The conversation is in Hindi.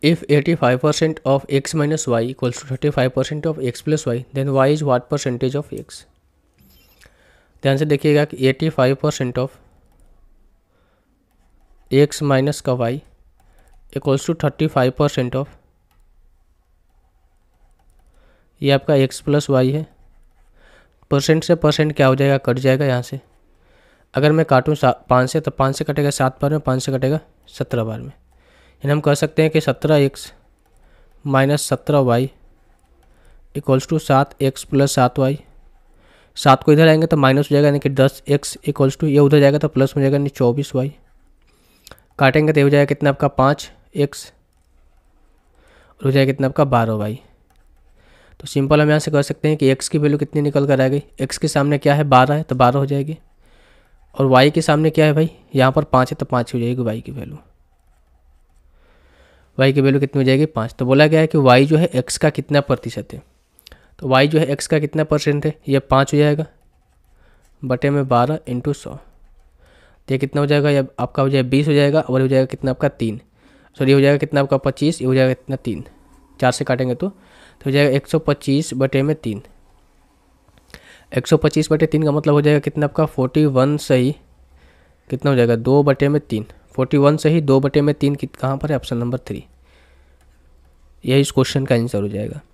If 85% of x minus y equals to 35% of x plus y, then y is what percentage of x? ध्यान से देखिएगा कि 85% ऑफ x माइनस का y इक्वल्स टू 35% ऑफ ये आपका x प्लस वाई है परसेंट से परसेंट क्या हो जाएगा कट जाएगा यहाँ से अगर मैं काटूँ पाँच से तो पाँच से कटेगा सात बार में पाँच से कटेगा सत्रह बार में इन हम कह सकते हैं कि सत्रह एक्स माइनस सत्रह वाई इक्वल्स टू सात एक्स प्लस सात वाई सात को इधर आएंगे तो माइनस हो जाएगा यानी कि दस एक्स इक्वल्स टू ये उधर जाएगा तो प्लस हो जाएगा यानी चौबीस वाई काटेंगे तो हो जाएगा कितना आपका पाँच एक्स और हो जाएगा कितना आपका बारह वाई तो सिंपल हम यहाँ से कह सकते हैं कि एक्स की वैल्यू कितनी निकल कर आ गई एक्स के सामने क्या है बारह है तो बारह हो जाएगी और वाई के सामने क्या है भाई यहाँ पर पाँच है तो पाँच हो जाएगी वाई की वैल्यू वाई की वैल्यू कितनी हो जाएगी पाँच तो बोला गया है कि वाई जो है एक्स का कितना प्रतिशत है तो वाई जो है एक्स का कितना परसेंट है यह पाँच हो जाएगा बटे में बारह इंटू सौ तो यह कितना हो जाएगा यह आपका हो जाएगा बीस हो जाएगा और हो जाएगा कितना आपका तीन सॉरी हो जाएगा कितना आपका पच्चीस ये हो जाएगा कितना तीन चार से काटेंगे तो? तो हो जाएगा एक सौ पच्चीस बटे में तीन एक सौ पच्चीस बटे तीन का मतलब हो जाएगा कितना आपका फोर्टी वन सही कितना हो जाएगा दो बटे में तीन फोर्टी वन से ही दो बटे में तीन कित कहाँ पर है ऑप्शन नंबर थ्री यही इस क्वेश्चन का आंसर हो जाएगा